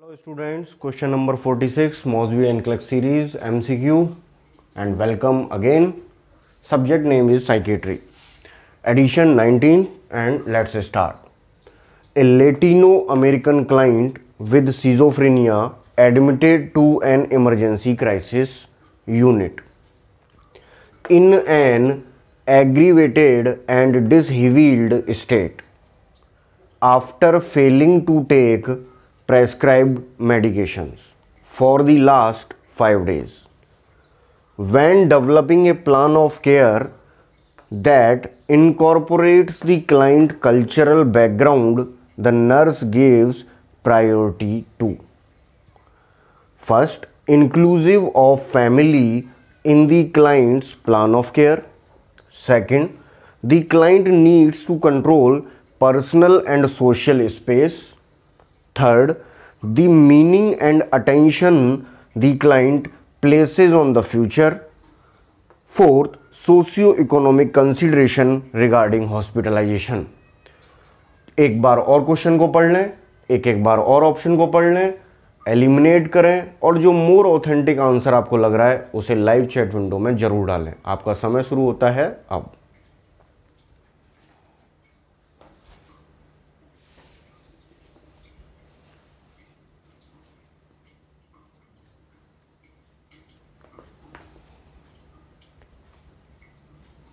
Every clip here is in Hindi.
Hello students, question number 46 Mosby and Clark series MCQ and welcome again. Subject name is psychiatry. Edition 19 and let's start. A Latino American client with schizophrenia admitted to an emergency crisis unit. In an aggravated and disheveled state. After failing to take prescribed medications for the last 5 days. When developing a plan of care that incorporates the client cultural background, the nurse gives priority to. First, inclusive of family in the client's plan of care. Second, the client needs to control personal and social space. Third the meaning and attention the client places on the future fourth socio economic consideration regarding hospitalization एक बार और क्वेश्चन को पढ़ लें एक एक बार और ऑप्शन को पढ़ लें एलिमिनेट करें और जो मोर ऑथेंटिक आंसर आपको लग रहा है उसे लाइव चैट विंडो में जरूर डालें आपका समय शुरू होता है अब आप।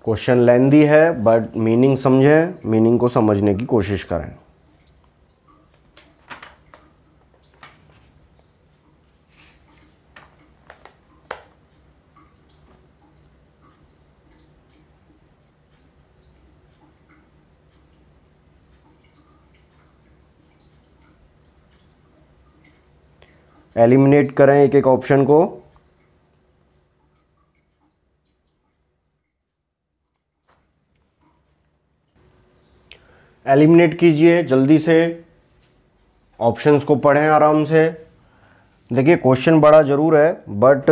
क्वेश्चन लेंदी है बट मीनिंग समझें मीनिंग को समझने की कोशिश करें एलिमिनेट करें एक एक ऑप्शन को एलिमिनेट कीजिए जल्दी से ऑप्शंस को पढ़ें आराम से देखिए क्वेश्चन बड़ा ज़रूर है बट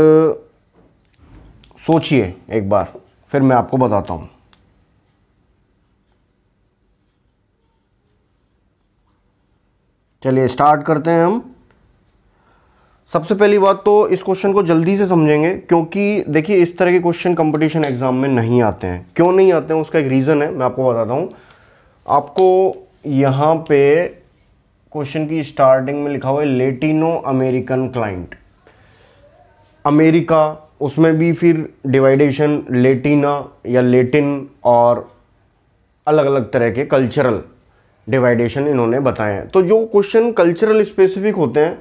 सोचिए एक बार फिर मैं आपको बताता हूँ चलिए स्टार्ट करते हैं हम सबसे पहली बात तो इस क्वेश्चन को जल्दी से समझेंगे क्योंकि देखिए इस तरह के क्वेश्चन कंपटीशन एग्ज़ाम में नहीं आते हैं क्यों नहीं आते हैं उसका एक रीज़न है मैं आपको बताता हूँ आपको यहाँ पे क्वेश्चन की स्टार्टिंग में लिखा हुआ है लेटिनो अमेरिकन क्लाइंट अमेरिका उसमें भी फिर डिवाइडेशन लेटिना या लेटिन और अलग अलग तरह के कल्चरल डिवाइडेशन इन्होंने बताए हैं तो जो क्वेश्चन कल्चरल स्पेसिफिक होते हैं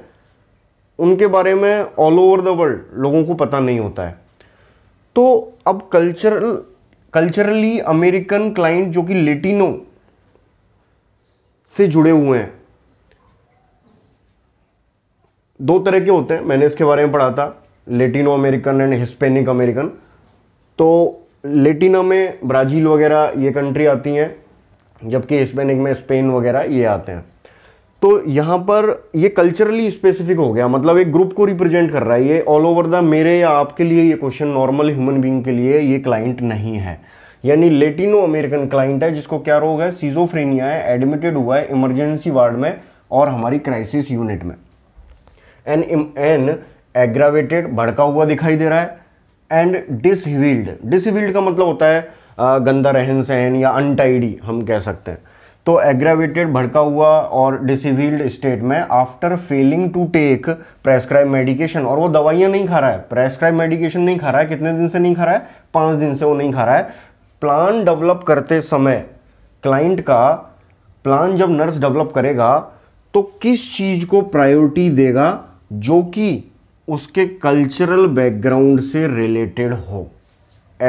उनके बारे में ऑल ओवर द वर्ल्ड लोगों को पता नहीं होता है तो अब कल्चरल कल्चरली अमेरिकन क्लाइंट जो कि लेटिनो से जुड़े हुए हैं दो तरह के होते हैं मैंने इसके बारे में पढ़ा था Latino American and Hispanic American तो लेटिनो में ब्राज़ील वगैरह ये कंट्री आती हैं जबकि हिस्पेनिक में स्पेन वगैरह ये आते हैं तो यहाँ पर ये कल्चरली स्पेसिफिक हो गया मतलब एक ग्रुप को रिप्रेजेंट कर रहा है ये ऑल ओवर द मेरे या आपके लिए ये क्वेश्चन नॉर्मल ह्यूमन बींग के लिए ये क्लाइंट नहीं है यानी लेटिनो अमेरिकन क्लाइंट है जिसको क्या रोग है सीजोफ्रेनिया है एडमिटेड हुआ है इमरजेंसी वार्ड में और हमारी क्राइसिस यूनिट में एन एन एग्रावेटेड भड़का हुआ दिखाई दे रहा है एंड डिसहील्ड डिसहील्ड का मतलब होता है गंदा रहन सहन या अनटाइडी हम कह सकते हैं तो एग्रावेटेड भड़का हुआ और डिसिविल्ड स्टेट में after failing to take prescribe medication और वो दवाइयाँ नहीं खा रहा है प्रेस्क्राइब मेडिकेशन नहीं खा रहा है कितने दिन से नहीं खा रहा है पाँच दिन से वो नहीं खा रहा है प्लान डेवलप करते समय क्लाइंट का प्लान जब नर्स डेवलप करेगा तो किस चीज़ को प्रायोरिटी देगा जो कि उसके कल्चरल बैकग्राउंड से रिलेटेड हो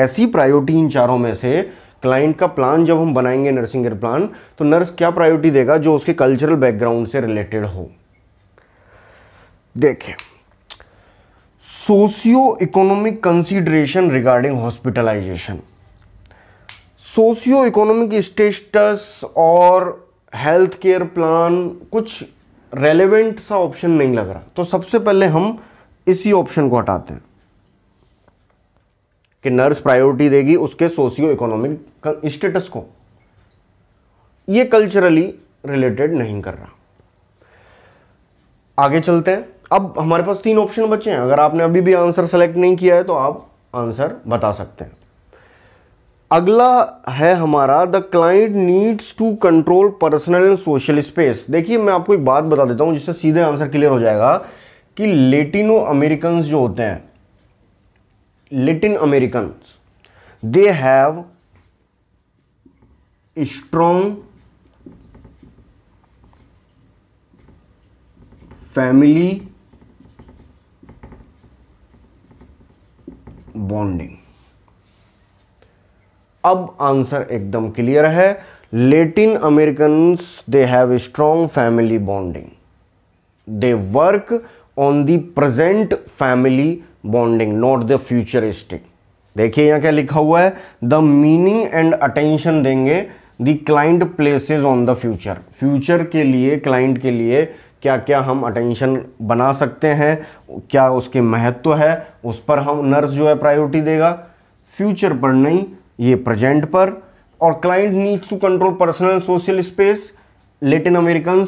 ऐसी प्रायोरिटी इन चारों में से क्लाइंट का प्लान जब हम बनाएंगे नर्सिंग केयर प्लान तो नर्स क्या प्रायोरिटी देगा जो उसके कल्चरल बैकग्राउंड से रिलेटेड हो देखिए socio economic consideration regarding hospitalization socio economic status और हेल्थ केयर प्लान कुछ रेलेवेंट सा ऑप्शन नहीं लग रहा तो सबसे पहले हम इसी ऑप्शन को हटाते हैं कि नर्स प्रायोरिटी देगी उसके सोशियो इकोनॉमिक स्टेटस को ये कल्चरली रिलेटेड नहीं कर रहा आगे चलते हैं अब हमारे पास तीन ऑप्शन बचे हैं अगर आपने अभी भी आंसर सेलेक्ट नहीं किया है तो आप आंसर बता सकते हैं अगला है हमारा the client needs to control personal and social space देखिए मैं आपको एक बात बता देता हूँ जिससे सीधे आंसर क्लियर हो जाएगा कि लेटिनो अमेरिकन जो होते हैं Latin American they have strong family bonding अब आंसर एकदम क्लियर है Latin American they have strong family bonding they work on the present family bonding not the futuristic देखिए यहाँ क्या लिखा हुआ है द मीनिंग एंड अटेंशन देंगे the client places on the future future के लिए क्लाइंट के लिए क्या क्या हम अटेंशन बना सकते हैं क्या उसके महत्व है उस पर हम नर्स जो है प्रायोरिटी देगा फ्यूचर पर नहीं ये प्रेजेंट पर और client needs to control personal social space Latin American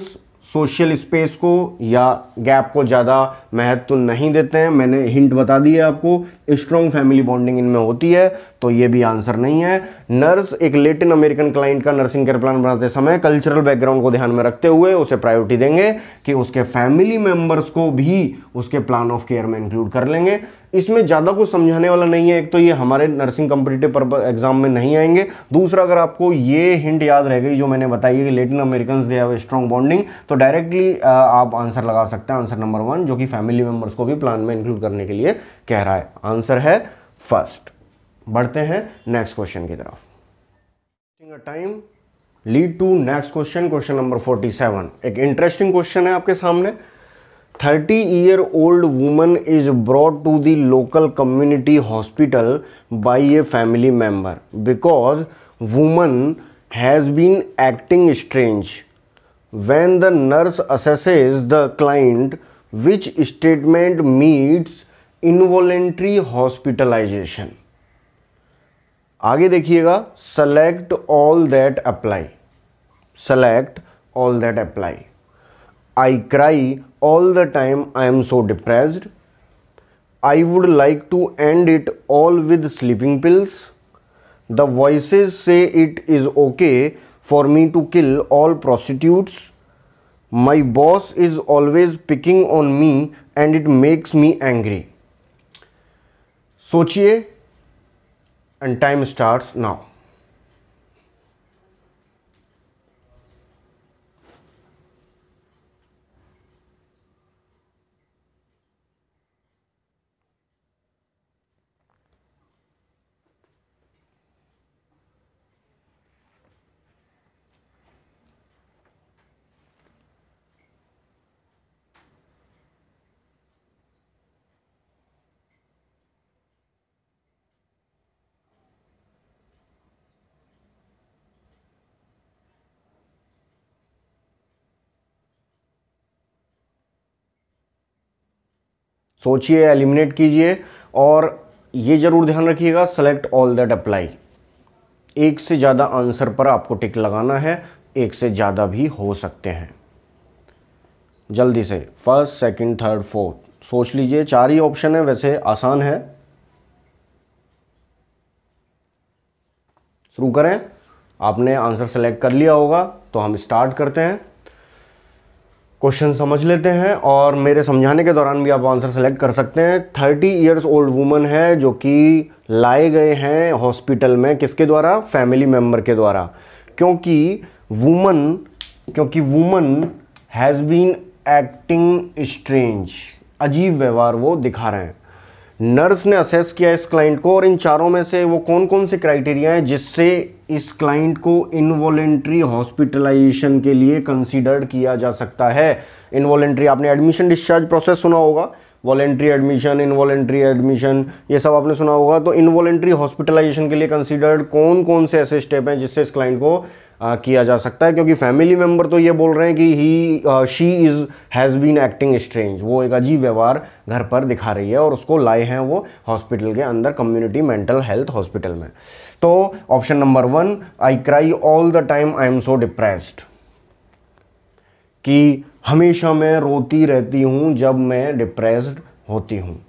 social space को या गैप को ज़्यादा महत्व तो नहीं देते हैं मैंने हिंट बता दी है आपको स्ट्रॉन्ग फैमिली बॉन्डिंग इनमें होती है तो ये भी आंसर नहीं है नर्स एक लेटिन अमेरिकन क्लाइंट का नर्सिंग केयर प्लान बनाते समय कल्चरल बैकग्राउंड को ध्यान में रखते हुए उसे प्रायोरिटी देंगे कि उसके फैमिली मेम्बर्स को भी उसके प्लान ऑफ केयर में इंक्लूड कर लेंगे इसमें ज़्यादा कुछ समझाने वाला नहीं है एक तो ये हमारे नर्सिंग कम्पिटिटिव पर एग्जाम में नहीं आएंगे दूसरा अगर आपको ये हिंट याद रह गई जो मैंने बताई है कि Latin American they have strong bonding तो डायरेक्टली आप आंसर लगा सकते हैं आंसर नंबर वन जो कि फैमिली मेम्बर्स को भी प्लान में इंक्लूड करने के लिए कह रहा है आंसर है फर्स्ट बढ़ते हैं नेक्स्ट क्वेश्चन की तरफ time lead to next question question number 47 एक इंटरेस्टिंग क्वेश्चन है आपके सामने 30 year old woman is brought to the local community hospital by a family member because woman has been acting strange when the nurse assesses the client which statement meets involuntary hospitalization आगे देखिएगा select all that apply select all that apply I cry all the time I am so depressed. I would like to end it all with sleeping pills. The voices say it is okay for me to kill all prostitutes. My boss is always picking on me and it makes me angry. Sochiye and time starts now. सोचिए एलिमिनेट कीजिए और ये ज़रूर ध्यान रखिएगा सेलेक्ट ऑल दैट अप्लाई एक से ज़्यादा आंसर पर आपको टिक लगाना है एक से ज़्यादा भी हो सकते हैं जल्दी से फर्स्ट सेकंड, थर्ड फोर्थ सोच लीजिए चार ही ऑप्शन है वैसे आसान है शुरू करें आपने आंसर सेलेक्ट कर लिया होगा तो हम स्टार्ट करते हैं क्वेश्चन समझ लेते हैं और मेरे समझाने के दौरान भी आप आंसर सेलेक्ट कर सकते हैं थर्टी ईयर्स ओल्ड वुमन है जो कि लाए गए हैं हॉस्पिटल में किसके द्वारा फैमिली मेम्बर के द्वारा क्योंकि वुमन क्योंकि woman has been acting strange अजीब व्यवहार वो दिखा रहे हैं नर्स ने असेस किया इस क्लाइंट को और इन चारों में से वो कौन कौन से क्राइटेरिया हैं जिससे इस क्लाइंट को इनवॉलेंट्री हॉस्पिटलाइजेशन के लिए कंसिडर्ड किया जा सकता है इनवॉलेंट्री आपने एडमिशन डिस्चार्ज प्रोसेस सुना होगा वॉलेंट्री एडमिशन इनवॉलेंट्री एडमिशन ये सब आपने सुना होगा तो इनवॉलेंट्री हॉस्पिटलाइजेशन के लिए कंसिडर्ड कौन कौन से ऐसे स्टेप हैं जिससे इस क्लाइंट को किया जा सकता है क्योंकि फैमिली मेम्बर तो ये बोल रहे हैं कि he she is has been acting strange वो एक अजीब व्यवहार घर पर दिखा रही है और उसको लाए हैं वो हॉस्पिटल के अंदर कम्युनिटी मेंटल हेल्थ हॉस्पिटल में तो option number one I cry all the time I am so depressed कि हमेशा मैं रोती रहती हूँ जब मैं डिप्रेस्ड होती हूँ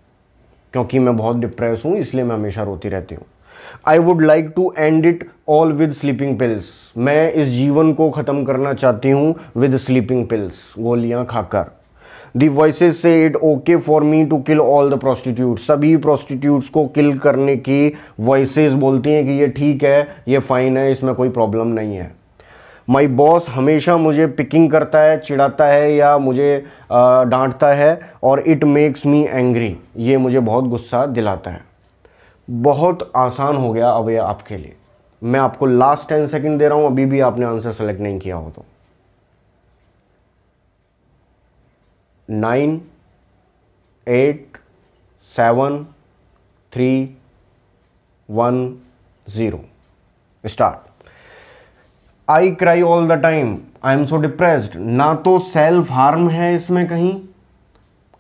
क्योंकि मैं बहुत डिप्रेस हूँ इसलिए मैं हमेशा रोती रहती हूँ I would like to end it all with sleeping pills मैं इस जीवन को ख़त्म करना चाहती हूँ विद स्लीपिंग पिल्स गोलियाँ खाकर दी वॉइसेज से it okay for me to kill all the prostitute सभी प्रोस्टिट्यूट्स को किल करने की वॉइस बोलती हैं कि ये ठीक है ये फाइन है इसमें कोई प्रॉब्लम नहीं है माई बॉस हमेशा मुझे पिकिंग करता है चिढ़ाता है या मुझे डांटता है और इट मेक्स मी एंग्री ये मुझे बहुत गुस्सा दिलाता है बहुत आसान हो गया अब ये आपके लिए मैं आपको लास्ट टेन सेकंड दे रहा हूं अभी भी आपने आंसर सेलेक्ट नहीं किया हो तो nine eight seven three one zero start I cry all the time I am so depressed ना तो सेल्फ हार्म है इसमें कहीं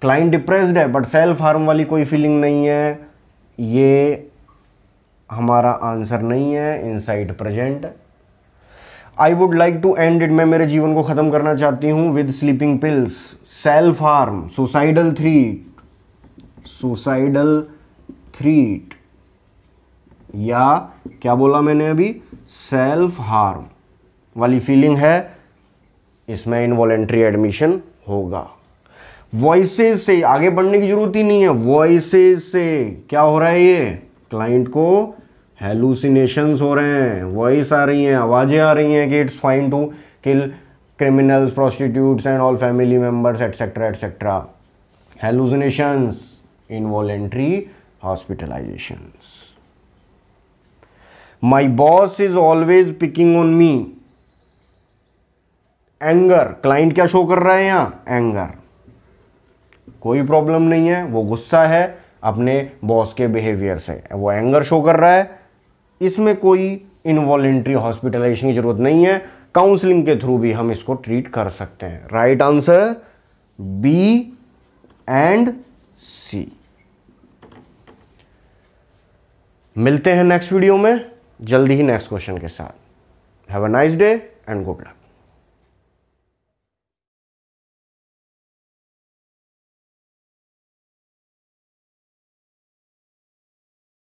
क्लाइंट डिप्रेस्ड है बट सेल्फ हार्म वाली कोई फीलिंग नहीं है ये हमारा आंसर नहीं है side present I would like to end it मैं मेरे जीवन को ख़त्म करना चाहती हूं with sleeping pills self harm suicidal threat suicidal threat या क्या बोला मैंने अभी सेल्फ हार्म वाली फीलिंग है इसमें इनवॉलेंट्री एडमिशन होगा वॉइसेज से आगे बढ़ने की जरूरत ही नहीं है वॉइसेज से क्या हो रहा है ये क्लाइंट को हेलुसिनेशंस हो रहे हैं वॉइस आ रही हैं आवाजें आ रही हैं कि it's fine to kill criminals prostitutes and all family members etcetera etcetera involuntary hospitalization my boss is always picking on me anger client क्या शो कर रहा है यहां एंगर कोई प्रॉब्लम नहीं है वो गुस्सा है अपने बॉस के बिहेवियर से वो एंगर शो कर रहा है इसमें कोई इनवॉलेंट्री हॉस्पिटलाइजेशन की ज़रूरत नहीं है काउंसलिंग के थ्रू भी हम इसको ट्रीट कर सकते हैं right answer B and C मिलते हैं नेक्स्ट वीडियो में जल्दी ही नेक्स्ट क्वेश्चन के साथ have a nice day and good luck